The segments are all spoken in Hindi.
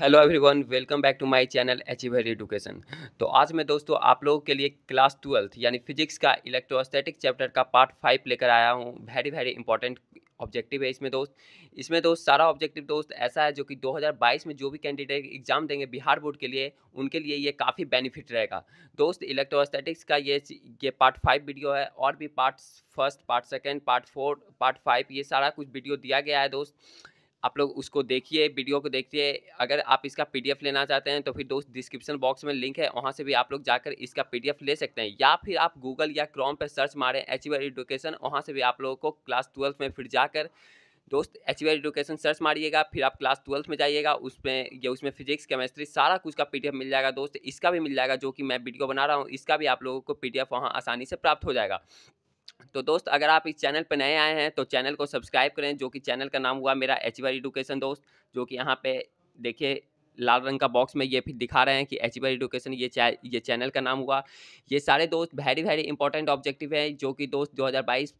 hello everyone welcome back to my channel achiever education तो आज मैं दोस्तों आप लोगों के लिए क्लास ट्वेल्थ यानी फिजिक्स का इलेक्ट्रोस्टैटिक चैप्टर का पार्ट फाइव लेकर आया हूँ वेरी वेरी इंपॉर्टेंट ऑब्जेक्टिव है इसमें दोस्त इसमें दोस्त सारा ऑब्जेक्टिव दोस्त ऐसा है जो कि 2022 में जो भी कैंडिडेट एग्जाम देंगे बिहार बोर्ड के लिए उनके लिए ये काफ़ी बेनिफिट रहेगा दोस्त इलेक्ट्रोस्टैटिक्स का ये ये पार्ट फाइव वीडियो है और भी part first part second part four part five ये सारा कुछ वीडियो दिया गया है दोस्त आप लोग उसको देखिए वीडियो को देखिए अगर आप इसका पीडीएफ लेना चाहते हैं तो फिर दोस्त डिस्क्रिप्शन बॉक्स में लिंक है वहाँ से भी आप लोग जाकर इसका पीडीएफ ले सकते हैं या फिर आप गूगल या क्रॉम पर सर्च मारें एचीवर एडुकेशन वहाँ से भी आप लोगों को क्लास ट्वेल्थ में फिर जाकर दोस्त एच वी एडुकेशन सर्च मारिएगा फिर आप क्लास ट्वेल्थ में जाइएगा उसमें या उसमें फिजिक्स केमिस्ट्री सारा कुछ का पीडीएफ मिल जाएगा दोस्त इसका भी मिल जाएगा जो कि मैं वीडियो बना रहा हूँ इसका भी आप लोगों को पीडीएफ वहाँ आसानी से प्राप्त हो जाएगा तो दोस्त अगर आप इस चैनल पर नए आए हैं तो चैनल को सब्सक्राइब करें जो कि चैनल का नाम हुआ मेरा एच एडुकेशन दोस्त जो कि यहाँ पे देखिए लाल रंग का बॉक्स में ये फिर दिखा रहे हैं कि एच एडुकेशन ये चै ये चैनल का नाम हुआ ये सारे दोस्त वेरी वेरी इंपॉर्टेंट ऑब्जेक्टिव है जो कि दोस्त दो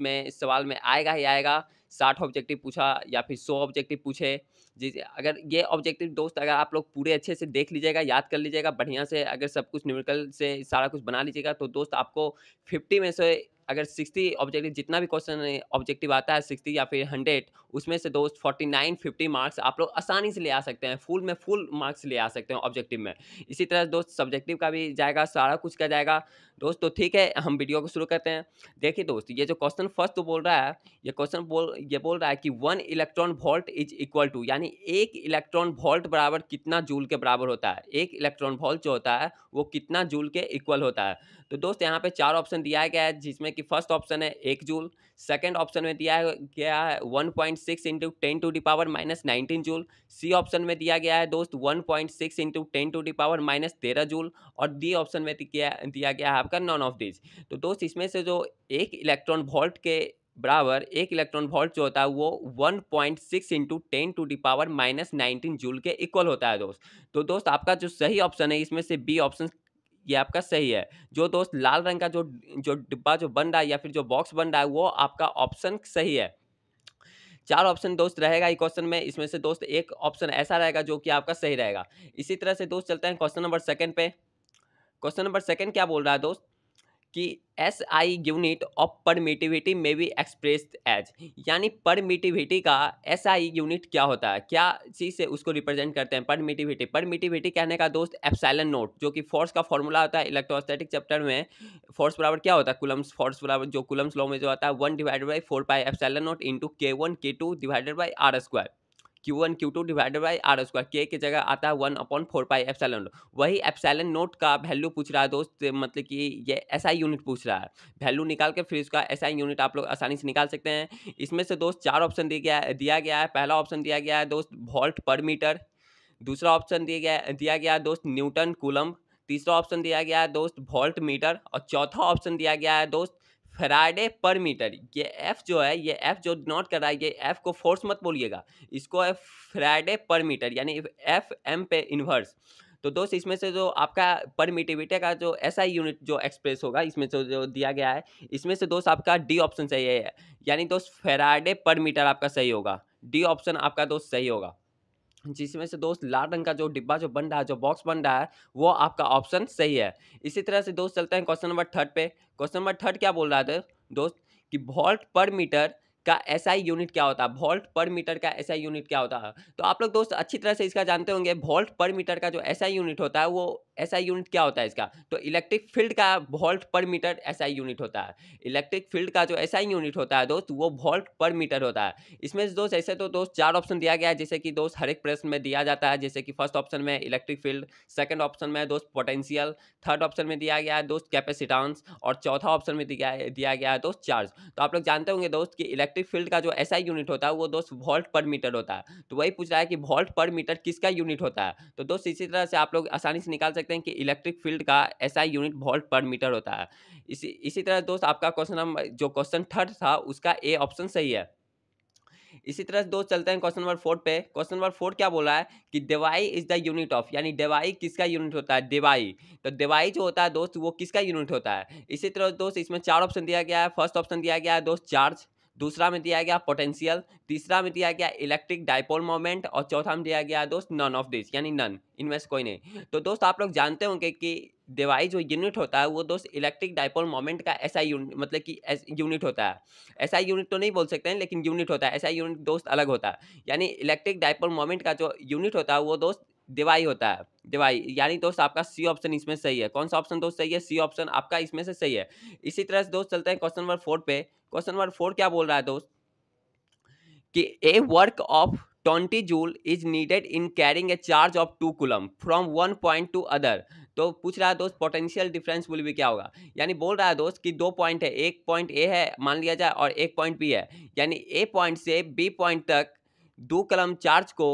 में इस सवाल में आएगा ही आएगा साठ ऑब्जेक्टिव पूछा या फिर सौ ऑब्जेक्टिव पूछे जिस अगर ये ऑब्जेक्टिव दोस्त अगर आप लोग पूरे अच्छे से देख लीजिएगा याद कर लीजिएगा बढ़िया से अगर सब कुछ न्यूमेरिकल से सारा कुछ बना लीजिएगा तो दोस्त आपको फिफ्टी में से अगर सिक्सटी ऑब्जेक्टिव जितना भी क्वेश्चन ऑब्जेक्टिव आता है सिक्सटी या फिर हंड्रेड उसमें से दोस्त फोर्टी नाइन फिफ्टी मार्क्स आप लोग आसानी से ले आ सकते हैं फुल में फुल मार्क्स ले आ सकते हैं ऑब्जेक्टिव में इसी तरह दोस्त सब्जेक्टिव का भी जाएगा सारा कुछ का जाएगा दोस्त तो ठीक है हम वीडियो को शुरू करते हैं देखिए दोस्त ये जो क्वेश्चन फर्स्ट बोल रहा है ये क्वेश्चन बोल ये बोल रहा है कि one electron volt is equal to यानी एक इलेक्ट्रॉन वोल्ट बराबर कितना जूल के बराबर होता है एक इलेक्ट्रॉन वोल्ट जो होता है वो कितना जूल के इक्वल होता है तो दोस्त यहाँ पे चार ऑप्शन दिया गया है जिसमें कि फर्स्ट ऑप्शन है एक जूल सेकंड ऑप्शन में दिया गया है one point six into ten to the power minus nineteen joule C option में दिया गया है दोस्त one point six into ten to the power minus तेरह जूल और डी ऑप्शन में दिया गया है आपका नॉन ऑफ दिस तो दोस्त इसमें से जो एक इलेक्ट्रॉन वोल्ट के बराबर एक इलेक्ट्रॉन वोल्ट जो होता है वो one point six into ten to the power minus nineteen joule के इक्वल होता है दोस्त तो दोस्त आपका जो सही ऑप्शन है इसमें से बी ऑप्शन ये आपका सही है जो दोस्त लाल रंग का जो जो डिब्बा जो बन रहा है या फिर जो बॉक्स बन रहा है वो आपका ऑप्शन सही है चार ऑप्शन दोस्त रहेगा ये क्वेश्चन में इसमें से दोस्त एक ऑप्शन ऐसा रहेगा जो कि आपका सही रहेगा इसी तरह से दोस्त चलते हैं क्वेश्चन नंबर सेकंड पे क्वेश्चन नंबर सेकंड क्या बोल रहा है दोस्त कि S I unit of permittivity में भी एक्सप्रेस एज यानी परमिटिविटी का एस आई यूनिट क्या होता है क्या चीज़ से उसको रिप्रेजेंट करते हैं परमिटिविटी परमिटिविटी कहने का दोस्त एफसाइलन नोट जो कि फोर्स का फॉर्मूला होता है इलेक्ट्रोस्टैटिक चैप्टर में फोर्स बराबर क्या होता है कुलम्स फोर्स बराबर जो कुलम्स लॉ में जो आता है one divided by four pi epsilon naught into k one k two divided by r square q one q two divided by r square k की जगह आता है one upon four pi epsilon वही एप्सैलन नोट का वैल्यू पूछ रहा है दोस्त मतलब कि ये एस आई यूनिट पूछ रहा है वैल्यू निकाल के फिर इसका एस आई यूनिट आप लोग आसानी से निकाल सकते हैं इसमें से दोस्त चार ऑप्शन दिया गया दिया गया है पहला ऑप्शन दिया गया है दोस्त वोल्ट पर मीटर दूसरा ऑप्शन दिया गया दिया गया है दोस्त न्यूटन कुलम तीसरा ऑप्शन दिया गया है दोस्त वोल्ट मीटर और चौथा ऑप्शन दिया गया है दोस्त फ्राइडे पर मीटर ये एफ जो है ये एफ जो नोट कर रहा है ये एफ को फोर्स मत बोलिएगा इसको है फ्राइडे पर मीटर यानी एफ एम पे इन्वर्स तो दोस्त इसमें से जो आपका परमिटिविटी का जो ऐसा यूनिट जो एक्सप्रेस होगा इसमें से जो दिया गया है इसमें से दोस्त आपका डी ऑप्शन सही है यानी दोस्त फेराडे पर मीटर आपका सही होगा डी ऑप्शन आपका दोस्त सही होगा जिसमें से दोस्त लाल रंग का जो डिब्बा जो बन रहा है जो बॉक्स बन रहा है वो आपका ऑप्शन सही है इसी तरह से दोस्त चलते हैं क्वेश्चन नंबर थर्ड पे क्वेश्चन नंबर थर्ड क्या बोल रहा है दोस्त कि वोल्ट पर मीटर का एसआई यूनिट क्या होता है वोल्ट पर मीटर का एसआई यूनिट क्या होता है तो आप लोग दोस्त अच्छी तरह से इसका जानते होंगे वोल्ट पर मीटर का जो एसआई यूनिट होता है वो एस यूनिट क्या होता है इसका तो इलेक्ट्रिक फील्ड का volt per metre S I unit होता है इलेक्ट्रिक फील्ड का जो एस आई यूनिट होता है दोस्त वो वोल्ट पर मीटर होता है इसमें दोस्त ऐसे तो दोस्त चार ऑप्शन दिया गया है जैसे कि दोस्त हर एक प्रश्न में दिया जाता है जैसे कि फर्स्ट ऑप्शन में इलेक्ट्रिक फील्ड सेकेंड ऑप्शन में दोस्त पोटेंशियल थर्ड ऑप्शन में दिया गया है दोस्त कैपेसिटांस और चौथा ऑप्शन में दिया गया है दोस्त चार्ज तो आप लोग जानते होंगे दोस्त कि इलेक्ट्रिक फील्ड का जो एस यूनिट होता है वो दोस्त वोल्ट पर मीटर होता है तो वही पूछ रहा है कि वोल्ट पर मीटर किसका यूनिट होता है तो दोस्त इसी तरह से आप लोग आसानी से निकाल सकते सकते हैं कि इलेक्ट्रिक फील्ड का ऐसा यूनिट वोल्ट पर मीटर होता है इसी इसी तरह दोस्त आपका क्वेश्चन नंबर जो क्वेश्चन थर्ड था उसका ए ऑप्शन सही है इसी तरह दोस्त चलते हैं क्वेश्चन नंबर फोर्थ पे क्वेश्चन नंबर फोर्थ क्या बोला है कि दवाई इज द यूनिट ऑफ यानी दवाई किसका यूनिट होता है दवाई तो दवाई जो होता है दोस्त वो किसका यूनिट होता है इसी तरह दोस्त इसमें चार ऑप्शन दिया गया है फर्स्ट ऑप्शन दिया गया है दोस्त चार्ज दूसरा में दिया गया पोटेंशियल तीसरा में दिया गया इलेक्ट्रिक डायपोल मोमेंट और चौथा में दिया गया दोस्त नन ऑफ दिस यानी नन इनमें से कोई नहीं तो दोस्त आप लोग जानते होंगे कि दवाई जो यूनिट होता है वो दोस्त इलेक्ट्रिक डायपोल मोमेंट का ऐसा यूनिट मतलब कि यूनिट होता है ऐसा यूनिट तो नहीं बोल सकते हैं लेकिन यूनिट होता है ऐसा यूनिट दोस्त अलग होता है यानी इलेक्ट्रिक डायपोल मोमेंट का जो यूनिट होता है वो दोस्त दिवाई होता है दिवाई यानी दोस्त आपका सी ऑप्शन इसमें सही है कौन सा ऑप्शन दोस्त सही है सी ऑप्शन आपका इसमें से सही है इसी तरह से दोस्त चलते हैं क्वेश्चन नंबर फोर पे क्वेश्चन नंबर फोर क्या बोल रहा है दोस्त कि a work of twenty joule is needed in carrying a charge of two coulomb from one point to other तो पूछ रहा है दोस्त पोटेंशियल डिफरेंस बोल भी क्या होगा यानी बोल रहा है दोस्त कि दो पॉइंट है एक पॉइंट ए है मान लिया जाए और एक पॉइंट बी है यानी ए पॉइंट से बी पॉइंट तक दो कलम चार्ज को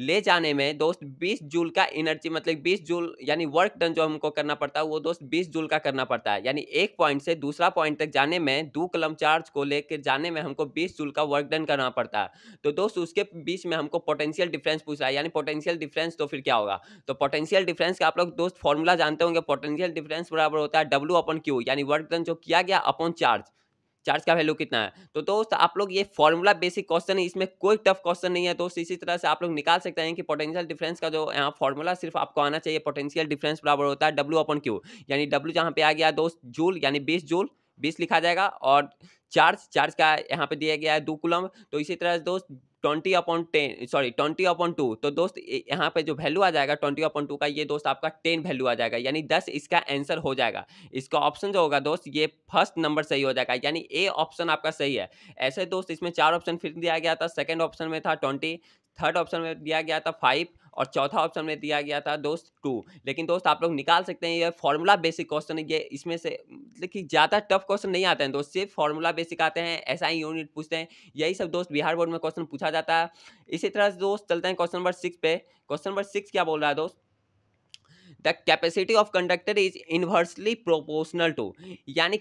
ले जाने में दोस्त 20 जूल का एनर्जी मतलब 20 जूल यानी वर्क डन जो हमको करना पड़ता है वो दोस्त 20 जूल का करना पड़ता है यानी एक पॉइंट से दूसरा पॉइंट तक जाने में दो कलम चार्ज को लेकर जाने में हमको 20 जूल का वर्क डन करना पड़ता है तो दोस्त उसके बीच में हमको पोटेंशियल डिफरेंस पूछ रहा है यानी पोटेंशियल डिफरेंस तो फिर क्या होगा तो पोटेंशियल डिफरेंस का आप लोग दोस्त फॉर्मूला जानते होंगे पोटेंशियल डिफरेंस बराबर होता है डब्ल्यू अपन क्यू यानी वर्क डन जो किया गया अपॉन चार्ज चार्ज का वैल्यू कितना है तो दोस्त आप लोग ये फॉर्मूला बेसिक क्वेश्चन है इसमें कोई टफ क्वेश्चन नहीं है दोस्त तो इसी तरह से आप लोग निकाल सकते हैं कि पोटेंशियल डिफरेंस का जो यहाँ फॉर्मूला सिर्फ आपको आना चाहिए पोटेंशियल डिफरेंस बराबर होता है डब्ल्यू अपन क्यू यानी डब्ल्यू जहाँ पे आ गया दोस्त जूल यानी बीस जूल बीस लिखा जाएगा और चार्ज चार्ज का यहाँ पे दिया गया है दो कुलम तो इसी तरह दोस्त twenty upon ten sorry twenty upon two तो दोस्त यहाँ पे जो वैल्यू आ जाएगा ट्वेंटी अपॉन टू का ये दोस्त आपका टेन वैल्यू आ जाएगा यानी दस इसका आंसर हो जाएगा इसका ऑप्शन जो होगा दोस्त ये फर्स्ट नंबर सही हो जाएगा यानी ए ऑप्शन आपका सही है ऐसे दोस्त इसमें चार ऑप्शन फिर दिया गया था सेकेंड ऑप्शन में था ट्वेंटी थर्ड ऑप्शन में दिया गया था फाइव और चौथा ऑप्शन में दिया गया था दोस्त टू लेकिन दोस्त आप लोग निकाल सकते हैं ये फार्मूला बेसिक क्वेश्चन ये इसमें से देखिए ज़्यादा टफ क्वेश्चन नहीं आते हैं दोस्त सिर्फ फार्मूला बेसिक आते हैं ऐसा ही यूनिट पूछते हैं यही सब दोस्त बिहार बोर्ड में क्वेश्चन पूछा जाता है इसी तरह से दोस्त चलते हैं क्वेश्चन नंबर सिक्स पे क्वेश्चन नंबर सिक्स क्या बोल रहा है दोस्त the capacity of conductor is inversely proportional to यानी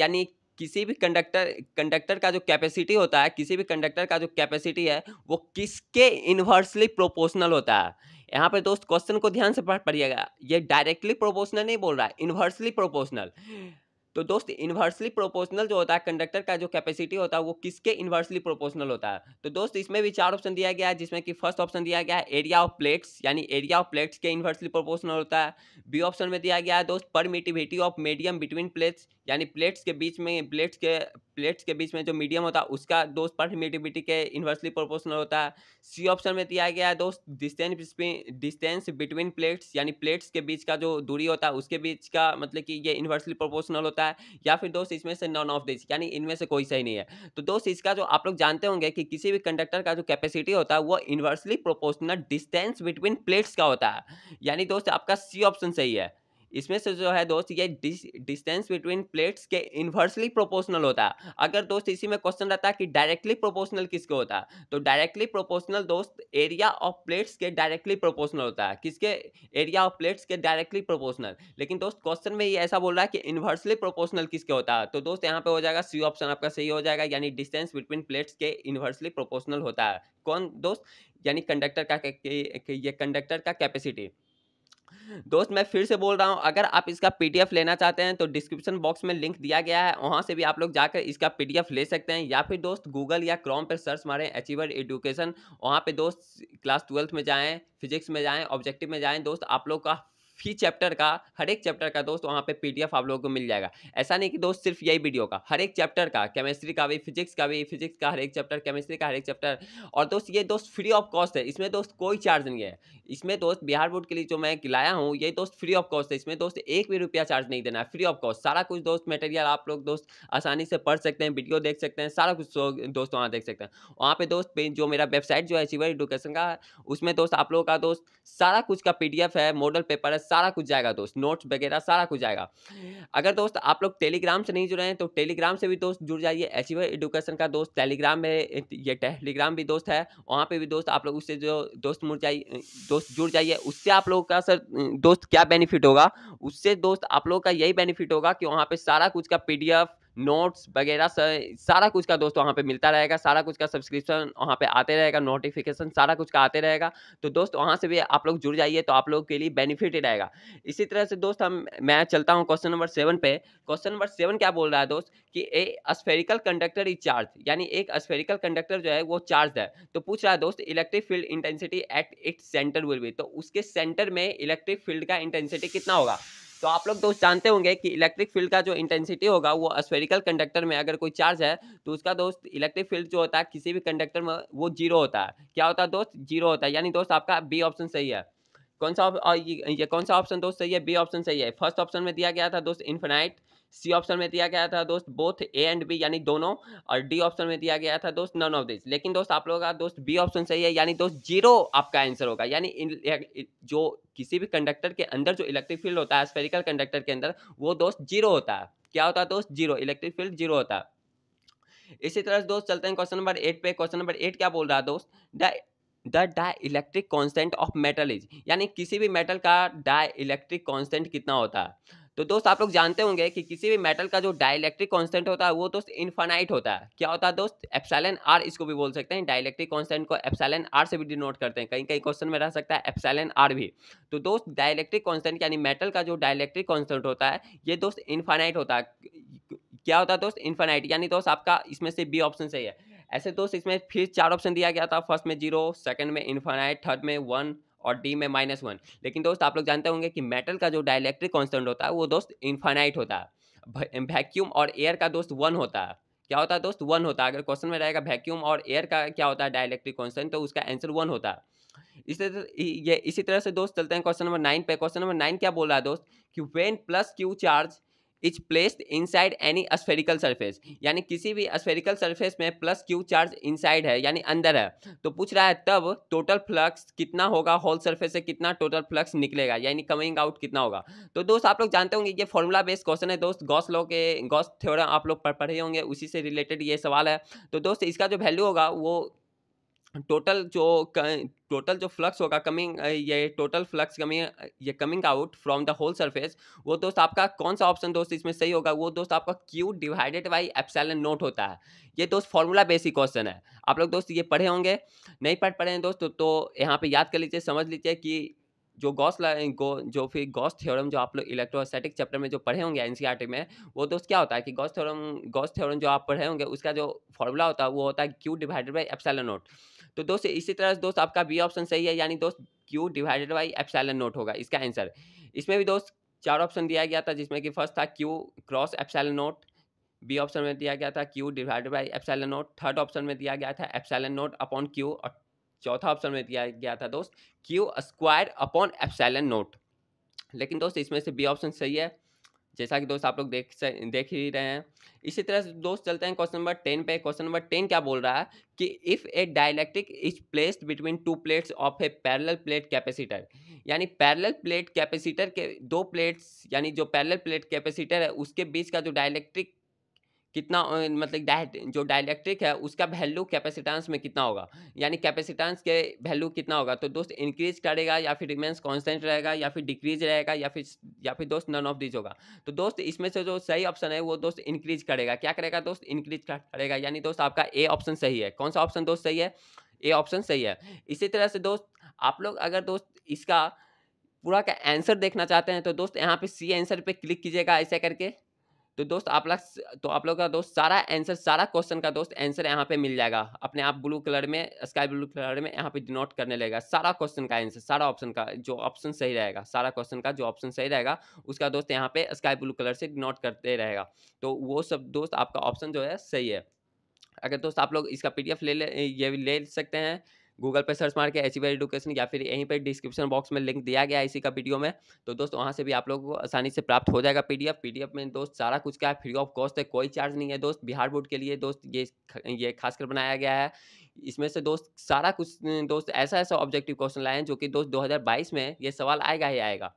यानी किसी भी कंडक्टर कंडक्टर का जो कैपेसिटी होता है किसी भी कंडक्टर का जो कैपेसिटी है वो किसके इन्वर्सली प्रोपोर्शनल होता है यहाँ पर दोस्त क्वेश्चन को ध्यान से पढ़िएगा ये डायरेक्टली प्रोपोर्शनल नहीं बोल रहा है इन्वर्सली प्रोपोर्शनल तो दोस्त इन्वर्सली प्रोपोर्शनल जो होता है कंडक्टर का जो कैपेसिटी होता है वो किसके इन्वर्सली प्रोपोर्शनल होता है तो दोस्त इसमें भी चार ऑप्शन दिया गया है जिसमें कि फर्स्ट ऑप्शन दिया गया है एरिया ऑफ प्लेट्स यानी एरिया ऑफ प्लेट्स के इन्वर्सली प्रोपोर्शनल होता है बी ऑप्शन में दिया गया है दोस्त permittivity of medium between plates यानी प्लेट्स के बीच में प्लेट्स के प्लेट्स के बीच में जो मीडियम होता है उसका दोस्त परमिटिविटी के इन्वर्सली प्रोपोर्शनल होता है सी ऑप्शन में दिया गया है दोस्त डिस्टेंस डिस्टेंस बिटवीन प्लेट्स यानी प्लेट्स के बीच का जो दूरी होता है उसके बीच का मतलब कि ये इन्वर्सली प्रोपोर्शनल होता है या फिर दोस्त इसमें से नॉन ऑफ दिस यानी इनमें से कोई सही नहीं है तो दोस्त इसका जो आप लोग जानते होंगे कि किसी भी कंडक्टर का जो कैपेसिटी होता है वो inversely proportional distance between plates का होता है यानी दोस्त आपका सी ऑप्शन सही है इसमें से जो है दोस्त ये डिस्टेंस बिटवीन प्लेट्स के इन्वर्सली प्रोपोर्शनल होता अगर दोस्त इसी में क्वेश्चन रहता कि डायरेक्टली प्रोपोर्शनल किसके होता तो डायरेक्टली प्रोपोर्शनल दोस्त एरिया ऑफ प्लेट्स के डायरेक्टली प्रोपोर्शनल होता है किसके एरिया ऑफ प्लेट्स के डायरेक्टली प्रोपोर्शनल लेकिन दोस्त क्वेश्चन में ये ऐसा बोल रहा है कि इन्वर्सली प्रोपोर्शनल किसके होता है तो दोस्त यहाँ पे हो जाएगा सी ऑप्शन आपका सही हो जाएगा यानी डिस्टेंस बिटवीन प्लेट्स के इन्वर्सली प्रोपोर्शनल होता है कौन दोस्त यानी कंडक्टर का, का ये कंडक्टर का कैपेसिटी दोस्त मैं फिर से बोल रहा हूँ अगर आप इसका पीडीएफ लेना चाहते हैं तो डिस्क्रिप्शन बॉक्स में लिंक दिया गया है वहाँ से भी आप लोग जाकर इसका पीडीएफ ले सकते हैं या फिर दोस्त गूगल या क्रॉम पर सर्च मारें अचीवर एडुकेशन वहाँ पे दोस्त क्लास ट्वेल्थ में जाएँ फिजिक्स में जाएँ ऑब्जेक्टिव में जाएँ दोस्त आप लोग का फी चैप्टर का हर एक चैप्टर का दोस्त वहाँ पे पीडीएफ आप लोगों को मिल जाएगा ऐसा नहीं कि दोस्त सिर्फ यही वीडियो का हर एक चैप्टर का केमिस्ट्री का भी फिजिक्स का भी फिजिक्स का हर एक चैप्टर केमिस्ट्री का हर एक चैप्टर और दोस्त ये दोस्त फ्री ऑफ कॉस्ट है इसमें दोस्त कोई चार्ज नहीं है इसमें दोस्त बिहार बोर्ड के लिए जो मैं लाया हूँ ये दोस्त फ्री ऑफ कॉस्ट है इसमें दोस्त एक भी रुपया चार्ज नहीं देना है फ्री ऑफ कॉस्ट सारा कुछ दोस्त मटेरियल आप लोग दोस्त आसानी से पढ़ सकते हैं वीडियो देख सकते हैं सारा कुछ दोस्त वहाँ देख सकते हैं वहाँ पे दोस्त जो मेरा वेबसाइट जो है शिवर एडुकेशन का उसमें दोस्त आप लोगों का दोस्त सारा कुछ का पी है मॉडल पेपर सारा कुछ जाएगा दोस्त नोट्स वगैरह सारा कुछ जाएगा अगर दोस्त आप लोग टेलीग्राम से नहीं जुड़े हैं तो टेलीग्राम से भी दोस्त जुड़ जाइए एच एडुकेशन का दोस्त टेलीग्राम में ये टेलीग्राम भी दोस्त है वहाँ पर भी दोस्त आप लोग उससे जो दोस्त मुड़ जाइए दोस्त जुड़ जाइए उससे आप लोगों का सर दोस्त क्या बेनिफिट होगा उससे दोस्त आप लोग का यही बेनिफिट होगा कि वहाँ पर सारा कुछ का पी नोट्स वगैरह सारा कुछ का दोस्तों वहाँ पे मिलता रहेगा सारा कुछ का सब्सक्रिप्शन वहाँ पे आते रहेगा नोटिफिकेशन सारा कुछ का आते रहेगा तो दोस्त वहाँ से भी आप लोग जुड़ जाइए तो आप लोग के लिए बेनिफिट ही रहेगा इसी तरह से दोस्त हम मैं चलता हूँ क्वेश्चन नंबर सेवन पे क्वेश्चन नंबर सेवन क्या बोल रहा है दोस्त कि a aspherical conductor is charge यानी एक अस्फेरिकल कंडक्टर जो है वो चार्ज है तो पूछ रहा है दोस्त electric field intensity at its centre will भी तो उसके सेंटर में इलेक्ट्रिक फील्ड का इंटेंसिटी कितना होगा तो आप लोग दोस्त तो जानते होंगे कि इलेक्ट्रिक फील्ड का जो इंटेंसिटी होगा वो स्फेरिकल कंडक्टर में अगर कोई चार्ज है तो उसका दोस्त इलेक्ट्रिक फील्ड जो होता है किसी भी कंडक्टर में वो जीरो होता है क्या होता है दोस्त जीरो होता है यानी दोस्त आपका बी ऑप्शन सही है कौन सा ये, ये कौन सा ऑप्शन दोस्त सही है बी ऑप्शन सही है फर्स्ट ऑप्शन में दिया गया था दोस्त इन्फेनाइट सी ऑप्शन में दिया गया था दोस्त बोथ ए एंड बी यानी दोनों और डी ऑप्शन में दिया गया था दोस्त नन ऑफ दिस लेकिन दोस्त आप लोगों का दोस्त बी ऑप्शन सही है यानी दोस्त जीरो आपका आंसर होगा यानी जो किसी भी कंडक्टर के अंदर जो इलेक्ट्रिक फील्ड होता है स्पेरिकल कंडक्टर के अंदर वो दोस्त जीरो होता है क्या होता है दोस्त जीरो इलेक्ट्रिक फील्ड जीरो होता है इसी तरह से दोस्त चलते हैं क्वेश्चन नंबर एट पे क्वेश्चन नंबर एट क्या बोल रहा है दोस्त the the dielectric constant of metal is यानी किसी भी मेटल का डाई इलेक्ट्रिक कॉन्स्टेंट कितना होता है तो दोस्त आप लोग जानते होंगे कि किसी भी मेटल का जो डायलेक्ट्रिक कांस्टेंट होता है वो दोस्त इन्फानाइट होता है क्या होता है दोस्त एप्सैलन आर इसको भी बोल सकते हैं डायलेक्ट्रिक कांस्टेंट को एप्सैलन आर से भी डिनोट करते हैं कहीं कहीं क्वेश्चन में रह सकता है एप्सैलन आर भी तो दोस्त डायलेक्ट्रिक कॉन्स्टेंट यानी मेटल का जो डायलेक्ट्रिक कॉन्स्टेंट होता है ये दोस्त इन्फानाइट होता है क्या होता है दोस्त इन्फानाइट यानी दोस्त आपका इसमें से बी ऑप्शन सही है ऐसे दोस्त इसमें फिर चार ऑप्शन दिया गया था फर्स्ट में जीरो सेकंड में इन्फानाइट थर्ड में वन और डी में माइनस वन लेकिन दोस्त आप लोग जानते होंगे कि मेटल का जो डायलैक्ट्रिक कॉन्स्टेंट होता है वो दोस्त इन्फाइनाइट होता है वैक्यूम और एयर का दोस्त वन होता है क्या होता है दोस्त वन होता है अगर क्वेश्चन में रहेगा वैक्यूम और एयर का क्या होता है डायलैक्ट्रिक कॉन्स्टेंट तो उसका आंसर वन होता है इस तरह ये इसी तरह से दोस्त चलते हैं क्वेश्चन नंबर नाइन पे क्वेश्चन नंबर नाइन क्या बोल रहा है दोस्त कि when plus q charge is placed inside any spherical surface यानी किसी भी स्फेरिकल सरफेस में प्लस क्यू चार्ज इनसाइड है यानी अंदर है तो पूछ रहा है तब टोटल फ्लक्स कितना होगा होल सरफेस से कितना टोटल फ्लक्स निकलेगा यानी कमिंग आउट कितना होगा तो दोस्त आप लोग जानते होंगे ये फॉर्मूला बेस्ड क्वेश्चन है दोस्त गॉस लॉ के गॉस थ्योरम आप लोग पढ़े होंगे उसी से रिलेटेड ये सवाल है तो दोस्त इसका जो वैल्यू होगा वो टोटल जो टोटल जो फ्लक्स होगा कमिंग ये टोटल फ्लक्स कमिंग ये coming out from the whole surface वो दोस्त आपका कौन सा ऑप्शन दोस्त इसमें सही होगा वो दोस्त आपका q divided by epsilon naught होता है ये दोस्त फॉर्मूला बेसिक क्वेश्चन है आप लोग दोस्त ये पढ़े होंगे नहीं पढ़ पढ़े हैं दोस्त तो, तो यहाँ पर याद कर लीजिए समझ लीजिए कि जो गॉस गो, जो फिर गॉस थ्योरम जो आप लोग इलेक्ट्रोस्टैटिक चैप्टर में जो पढ़े होंगे एन में वो दोस्त क्या होता है कि गॉस थ्योरम गॉस थ्योरम जो आप पढ़े होंगे उसका जो फॉर्मूला होता है वो होता है q divided by epsilon naught तो दोस्त इसी तरह से दोस्त आपका बी ऑप्शन सही है यानी दोस्त q divided by epsilon naught होगा इसका आंसर इसमें भी दोस्त चार ऑप्शन दिया गया था जिसमें कि फर्स्ट था q cross epsilon naught B option में दिया गया था q divided by epsilon naught third option में दिया गया था एप्सैलन नोट अपॉन क्यू और चौथा ऑप्शन में दिया गया था दोस्त q square upon epsilon naught लेकिन दोस्त इसमें से बी ऑप्शन सही है जैसा कि दोस्त आप लोग देख देख ही रहे हैं इसी तरह से दोस्त चलते हैं क्वेश्चन नंबर टेन पे क्वेश्चन नंबर टेन क्या बोल रहा है कि if a dielectric is placed between two plates of a parallel plate capacitor यानी पैरेलल प्लेट कैपेसिटर के दो प्लेट्स यानी जो पैरेलल प्लेट कैपेसिटर है उसके बीच का जो डायलैक्ट्रिक कितना मतलब डायट जो डायलैक्ट्रिक है उसका वैल्यू कैपेसिटेंस में कितना होगा यानी कैपेसिटेंस के वैल्यू कितना होगा तो दोस्त इंक्रीज करेगा या फिर रिमेंस कॉन्स्टेंट रहेगा या फिर डिक्रीज रहेगा या फिर या फिर दोस्त नन ऑफ दिज होगा तो दोस्त इसमें से जो सही ऑप्शन है वो दोस्त इंक्रीज करेगा क्या करेगा दोस्त इंक्रीज करेगा यानी दोस्त आपका ए ऑप्शन सही है कौन सा ऑप्शन दोस्त सही है ए ऑप्शन सही है इसी तरह से दोस्त आप लोग अगर दोस्त इसका पूरा का आंसर देखना चाहते हैं तो दोस्त यहाँ पे सी आंसर पे क्लिक कीजिएगा ऐसे करके तो दोस्त आप लोग तो आप लोग का दोस्त सारा आंसर सारा क्वेश्चन का दोस्त आंसर यहाँ पे मिल जाएगा अपने आप ब्लू कलर में स्काई ब्लू कलर में यहाँ पे डिनोट करने लगेगा सारा क्वेश्चन का आंसर सारा ऑप्शन का जो ऑप्शन सही रहेगा सारा क्वेश्चन का जो ऑप्शन सही रहेगा उसका दोस्त यहाँ पे स्काई ब्लू कलर से डिनोट करते रहेगा तो वो सब दोस्त आपका ऑप्शन जो है सही है अगर दोस्त आप लोग इसका पी ले ले ये ले सकते हैं गूगल पर सर्च मार के एच एडुकेशन या फिर यहीं पर डिस्क्रिप्शन बॉक्स में लिंक दिया गया है इसी का वीडियो में तो दोस्त वहाँ से भी आप लोगों को आसानी से प्राप्त हो जाएगा पी डी में दोस्त सारा कुछ क्या है फ्री ऑफ कॉस्ट है कोई चार्ज नहीं है दोस्त बिहार बोर्ड के लिए दोस्त ये ये खासकर बनाया गया है इसमें से दोस्त सारा कुछ दोस्त ऐसा ऐसा ऑब्जेक्टिव क्वेश्चन लाए हैं जो कि दोस्त 2022 में ये सवाल आएगा ही आएगा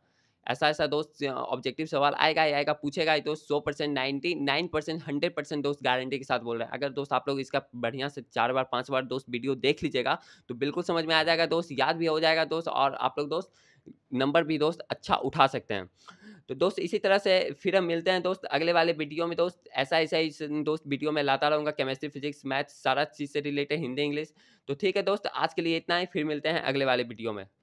ऐसा ऐसा दोस्त ऑब्जेक्टिव सवाल आएगा ही आएगा पूछेगा ही दोस्त तो सौ percent ninety nine percent hundred percent दोस्त गारंटी के साथ बोल रहे हैं अगर दोस्त आप लोग इसका बढ़िया से चार बार पाँच बार दोस्त वीडियो देख लीजिएगा तो बिल्कुल समझ में आ जाएगा दोस्त याद भी हो जाएगा दोस्त और आप लोग दोस्त नंबर भी दोस्त अच्छा उठा सकते हैं तो दोस्त इसी तरह से फिर हम मिलते हैं दोस्त अगले वाले वीडियो में दोस्त ऐसा ऐसा ही दोस्त वीडियो में लाता रहूँगा केमिस्ट्री फिजिक्स मैथ सारा चीज़ से रिलेटेड हिंदी इंग्लिश तो ठीक है दोस्त आज के लिए इतना ही फिर मिलते हैं अगले वाले वीडियो में